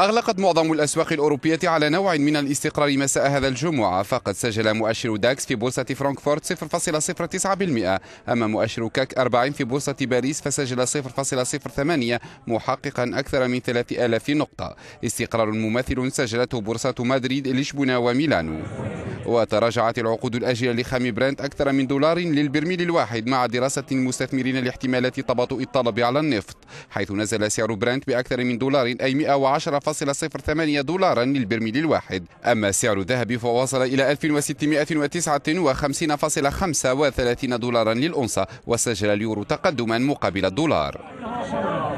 أغلقت معظم الأسواق الأوروبية على نوع من الاستقرار مساء هذا الجمعة فقد سجل مؤشر داكس في بورصة فرانكفورت 0.09% أما مؤشر كاك 40 في بورصة باريس فسجل 0.08 محققا أكثر من 3000 نقطة استقرار مماثل سجلته بورصة مدريد لشبونة وميلانو وتراجعت العقود الأجلة لخام برنت أكثر من دولار للبرميل الواحد مع دراسة المستثمرين لاحتمالات تباطؤ الطلب على النفط حيث نزل سعر برنت بأكثر من دولار أي 110.08 دولارا للبرميل الواحد أما سعر الذهب فوصل إلى 1659.35 دولارا للأنصة وسجل اليورو تقدما مقابل الدولار